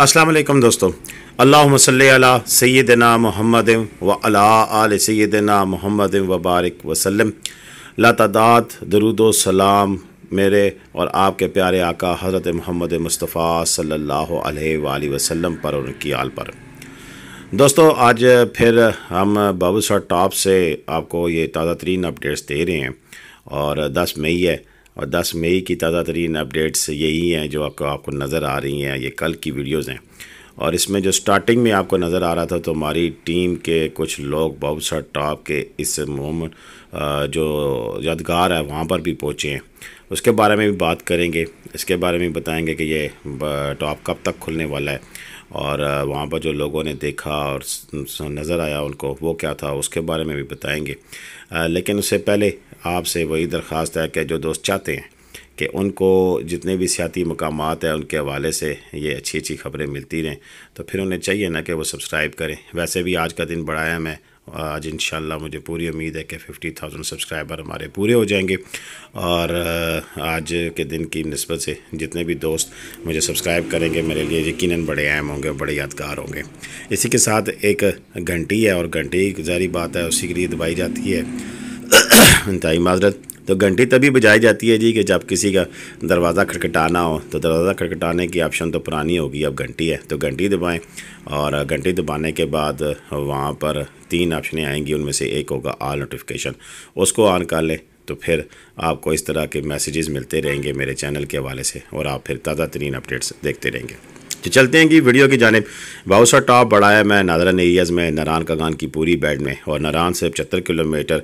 वालेकुम दोस्तों अल्लाम अला सैदना मोहम्मद व अला आल सैदना मोहम्मद वबारक वसलम लतादात दरुद सलाम मेरे और आपके प्यारे आका हज़रत मोहम्मद मुस्तफ़ा सल्लल्लाहु अलैहि वसल्लम पर और उनकी आल पर दोस्तों आज फिर हम बाबू सर टॉप से आपको ये ताज़ा तरीन अपडेट्स दे रहे हैं और 10 मई है और 10 मई की ताज़ा तरीन अपडेट्स यही हैं जो आपको आपको नज़र आ रही हैं ये कल की वीडियोज़ हैं और इसमें जो स्टार्टिंग में आपको नज़र आ रहा था तो हमारी टीम के कुछ लोग सा टॉप के इस मोमेंट जो यादगार है वहाँ पर भी पहुँचे हैं उसके बारे में भी बात करेंगे इसके बारे में बताएंगे कि ये टॉप कब तक खुलने वाला है और वहाँ पर जो लोगों ने देखा और नज़र आया उनको वो क्या था उसके बारे में भी बताएंगे लेकिन उससे पहले आपसे वही दरख्वास्त है कि जो दोस्त चाहते हैं कि उनको जितने भी सियाती मकाम हैं उनके हवाले से ये अच्छी अच्छी खबरें मिलती रहें तो फिर उन्हें चाहिए ना कि वो सब्सक्राइब करें वैसे भी आज का दिन बड़ा है मैं आज इन मुझे पूरी उम्मीद है कि फ़िफ्टी थाउजेंड सब्सक्राइबर हमारे पूरे हो जाएंगे और आज के दिन की नस्बत से जितने भी दोस्त मुझे सब्सक्राइब करेंगे मेरे लिए यकीन बड़े अहम होंगे बड़े यादगार होंगे इसी के साथ एक घंटी है और घंटी जारी बात है उसी के लिए दबाई जाती है इंतई माजरत तो घंटी तभी बजाई जाती है जी कि जब किसी का दरवाज़ा खटखटाना हो तो दरवाज़ा खटखटाने की ऑप्शन तो पुरानी होगी अब घंटी है तो घंटी दबाएँ और घंटी दबाने के बाद वहाँ पर तीन ऑप्शनें आएंगी उनमें से एक होगा आल नोटिफिकेशन उसको ऑन कर लें तो फिर आपको इस तरह के मैसेजेस मिलते रहेंगे मेरे चैनल के हवाले से और आप फिर ताज़ा तरीन अपडेट्स देखते रहेंगे तो चलते हैं कि वीडियो की जानब बाउसा टॉप बढ़ाया मैं नादरन एरियाज़ में नारान कागान की पूरी बैड में और नारान से पचहत्तर किलोमीटर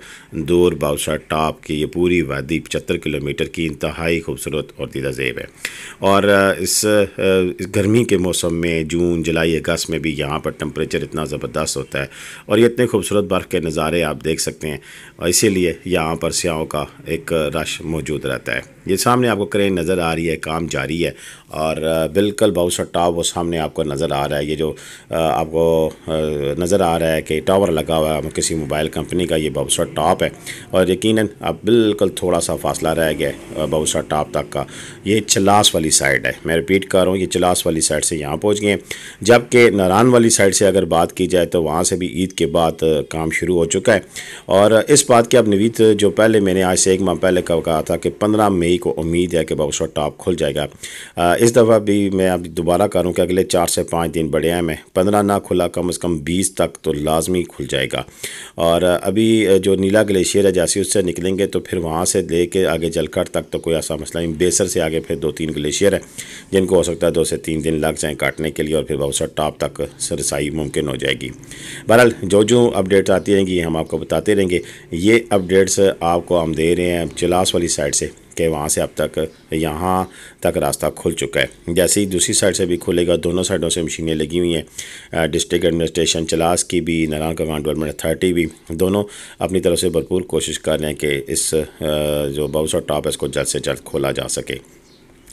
दूर बाउसा टॉप की ये पूरी वादी पचहत्तर किलोमीटर की इंतहाई खूबसूरत और दीदा जेब है और इस, गर्मी के मौसम में जून जुलाई अगस्त में भी यहाँ पर टम्परेचर इतना ज़बरदस्त होता है और ये इतने खूबसूरत बर्फ़ के नज़ारे आप देख सकते हैं और इसीलिए यहाँ पर सियाओं का एक रश मौजूद रहता है ये सामने आपको क्रेन नज़र आ रही है काम जारी है और बिल्कुल बाउसा टॉप वो सामने आपको नज़र आ रहा है ये जो आपको नज़र आ रहा है कि टावर लगा हुआ है किसी मोबाइल कंपनी का ये बाबूसा टॉप है और यकीन अब बिल्कुल थोड़ा सा फासला रह गया बाबूसा टॉप तक का ये चलास वाली साइड है मैं रिपीट कर रहा हूँ ये चलास वाली साइड से यहाँ पहुँच गए जबकि नारान वाली साइड से अगर बात की जाए तो वहाँ से भी ईद के बाद काम शुरू हो चुका है और इस बात की अब नवीद जो पहले मैंने आज से एक माह पहले कहा था कि पंद्रह मई को उम्मीद है कि बबूसा टॉप खुल जाएगा इस दफ़ा भी मैं अब दोबारा करूं कि अगले चार से पाँच दिन बड़े आए मैं पंद्रह ना खुला कम अज़ कम बीस तक तो लाजमी खुल जाएगा और अभी जो नीला ग्लेशियर है जैसे उससे निकलेंगे तो फिर वहाँ से ले कर आगे जलखट तक तो कोई ऐसा मसला नहीं बेसर से आगे फिर दो तीन ग्लेशियर है जिनको हो सकता है दो से तीन दिन लग जाएँ काटने के लिए और फिर बहुत टॉप तक रसाई मुमकिन हो जाएगी बहरहाल जो जो अपडेट्स आती रहेंगी हम आपको बताते रहेंगे ये अपडेट्स आपको हम दे रहे हैं चलास वाली साइड से कि वहाँ से अब तक यहाँ तक रास्ता खुल चुका है जैसे ही दूसरी साइड से भी खुलेगा दोनों साइडों से मशीनें लगी हुई हैं डिस्ट्रिक्ट एडमिनिस्ट्रेशन चलास की भी नारायण नारायणगढ़ डेवलपमेंट अथॉरिटी भी दोनों अपनी तरफ से भरपूर कोशिश कर रहे हैं कि इस जो बाउसा टॉप है इसको जल्द से जल्द खोला जा सके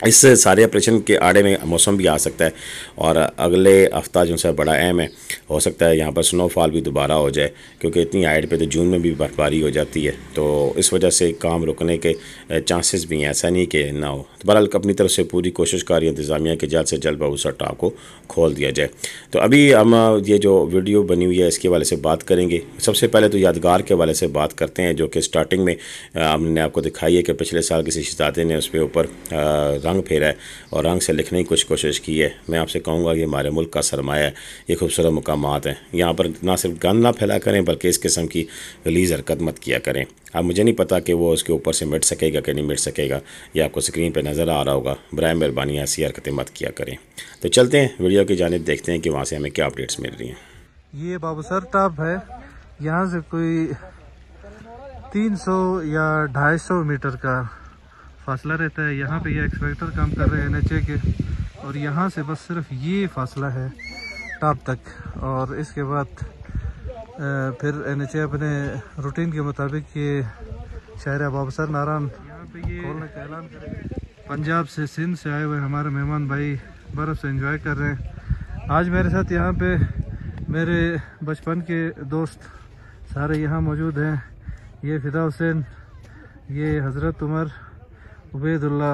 इस सारे ऑपरेशन के आड़े में मौसम भी आ सकता है और अगले हफ्ता जो सा बड़ा अहम है हो सकता है यहाँ पर स्नोफॉल भी दोबारा हो जाए क्योंकि इतनी हाइट पे तो जून में भी बर्फबारी हो जाती है तो इस वजह से काम रुकने के चांसेस भी हैं ऐसा नहीं कि ना हो तो बहरहाल अपनी तरफ से पूरी कोशिश कर रही इंतज़ामिया कि जल्द से जल्द उस अट्टा को खोल दिया जाए तो अभी हम ये जो वीडियो बनी हुई है इसके वाले से बात करेंगे सबसे पहले तो यादगार के वाले से बात करते हैं जो कि स्टार्टिंग में हमने आपको दिखाई है कि पिछले साल किसी शहजादे ने उसके ऊपर रंग फेरा है और रंग से लिखने की कुछ कोशिश की है मैं आपसे कहूँगा कि हमारे मुल्क का सरमाया है ये खूबसूरत मकाम हैं यहाँ पर ना सिर्फ गंद ना फैला करें बल्कि इस किस्म की गलीज हरकत मत किया करें अब मुझे नहीं पता कि वो उसके ऊपर से मिट सकेगा कि नहीं मिट सकेगा या आपको स्क्रीन पर नज़र आ रहा होगा बर मेहरबानी ऐसी हरकतें मत किया करें तो चलते हैं वीडियो की जानब देखते हैं कि वहाँ से हमें क्या अपडेट्स मिल रही हैं ये बाबू सर टॉप है यहाँ से कोई 300 या 250 मीटर का फासला रहता है यहाँ पे ये एक्सपेक्टर काम कर रहे हैं एन के और यहाँ से बस सिर्फ ये फासला है टॉप तक और इसके बाद फिर एन अपने रूटीन के मुताबिक ये शायर बाबा सर नारायण यहाँ पे ये ऐलान पंजाब से सिंध से आए हुए हमारे मेहमान भाई बर्फ़ से इंजॉय कर रहे हैं आज मेरे साथ यहाँ पे मेरे बचपन के दोस्त सारे यहाँ मौजूद हैं ये फ़िदा हुसैन ये हज़रत उमर उबैदुल्ला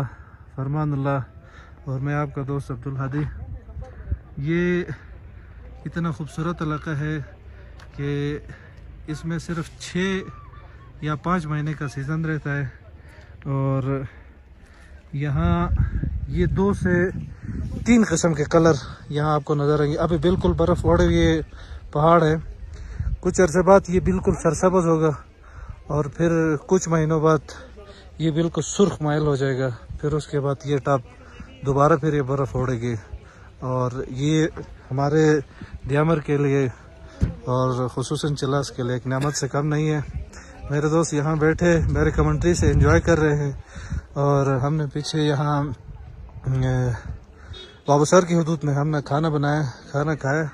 फरमानुल्ला और मैं आपका दोस्त अब्दुल हादी ये इतना खूबसूरत इलाका है कि इसमें सिर्फ छः या पाँच महीने का सीज़न रहता है और यहाँ ये दो से तीन किस्म के कलर यहाँ आपको नज़र आएंगे अभी बिल्कुल बर्फ़ ओढ़े हुए पहाड़ है कुछ अरसे बाद ये बिल्कुल सरसब्ज़ होगा और फिर कुछ महीनों बाद ये बिल्कुल सुर्ख माइल हो जाएगा फिर उसके बाद ये टॉप दोबारा फिर ये बर्फ़ उड़ेगी और ये हमारे दियामर के लिए और खसूस चलास के लिए एक नामत से कम नहीं है मेरे दोस्त यहाँ बैठे मेरे कमेंट्री से इंजॉय कर रहे हैं और हमने पीछे यहाँ बाबूसर की हदूद में हमने खाना बनाया खाना खाया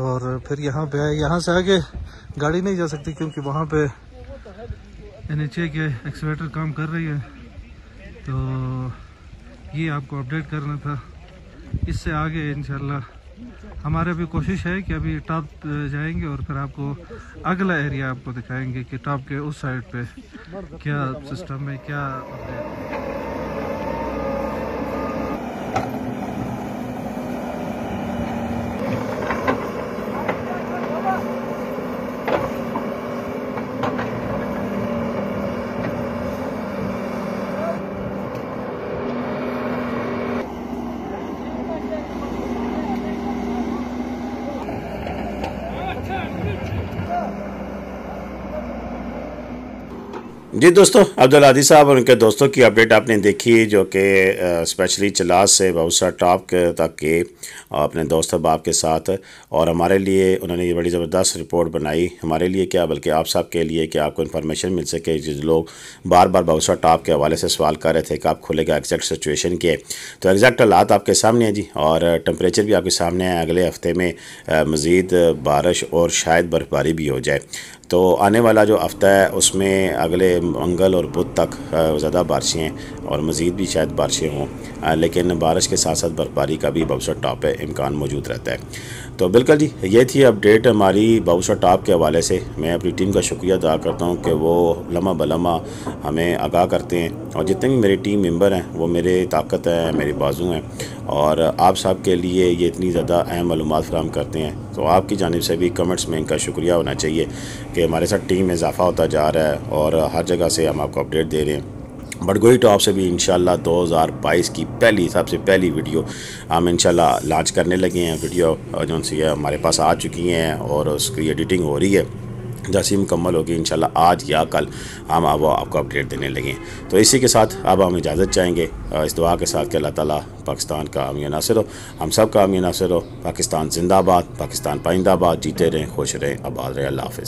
और फिर यहाँ पे आए यहाँ से आगे गाड़ी नहीं जा सकती क्योंकि वहाँ पे एन एच ए के एक्सवेटर काम कर रही है तो ये आपको अपडेट करना था इससे आगे इन हमारे भी कोशिश है कि अभी टॉप जाएंगे और फिर आपको अगला एरिया आपको दिखाएंगे कि टॉप के उस साइड पे क्या सिस्टम है क्या अपडेट जी दोस्तों अब्दुल आदि साहब और उनके दोस्तों की अपडेट आपने देखी जो कि स्पेशली चलास से बहुसा टॉप तक के अपने दोस्त अहबाब के साथ और हमारे लिए उन्होंने ये बड़ी ज़बरदस्त रिपोर्ट बनाई हमारे लिए क्या बल्कि आप साहब के लिए कि आपको इन्फॉर्मेशन मिल सके जो लोग बार बार बहुसा टॉप के हवाले से सवाल कर रहे थे कि आप खुलेगा एग्जैक्ट सिचुएशन के तो एग्जैक्ट हालात आपके सामने हैं जी और टम्परेचर भी आपके सामने है अगले हफ्ते में मज़ीद बारिश और शायद बर्फबारी भी हो जाए तो आने वाला जो हफ़्ता है उसमें अगले मंगल और बुध तक ज़्यादा बारिशें और मज़ीद भी शायद बारिशें हों लेकिन बारिश के साथ साथ बर्फबारी का भी बाउसा टॉप पे इम्कान मौजूद रहता है तो बिल्कुल जी ये थी अपडेट हमारी बाउसा टॉप के हवाले से मैं अपनी टीम का शुक्रिया अदा करता हूँ कि वो लम्हा बलमा हमें आगाह करते हैं और जितने भी मेरी टीम मेम्बर हैं वो मेरे ताकत हैं मेरे बाजू हैं और आप सब के लिए ये इतनी ज़्यादा अहम मालूम फ्राहम करते हैं तो आपकी जानब से भी कमेंट्स में इनका शुक्रिया होना चाहिए कि हमारे साथ टीम में इजाफा होता जा रहा है और हर जगह से हम आपको अपडेट दे रहे हैं बड़गोई टॉप से भी इन 2022 की पहली सबसे पहली वीडियो हम इन लॉन्च करने लगे हैं वीडियो जो सी है हमारे पास आ चुकी हैं और उसकी एडिटिंग हो रही है जैसे ही मुकम्मल होगी इन आज या कल हम अब आपको अपडेट देने लगे हैं तो इसी के साथ अब हम इजाज़त चाहेंगे इस दुआ के साथ कि अल्लाह ताला पाकिस्तान का आमिया नासिर हो हम सब का आमिया नासिर हो पाकिस्तान जिंदाबाद पाकिस्तान पाइंदाबाद जीते रहें खुश रहें आबाद रहें अल्लाह हाफिज़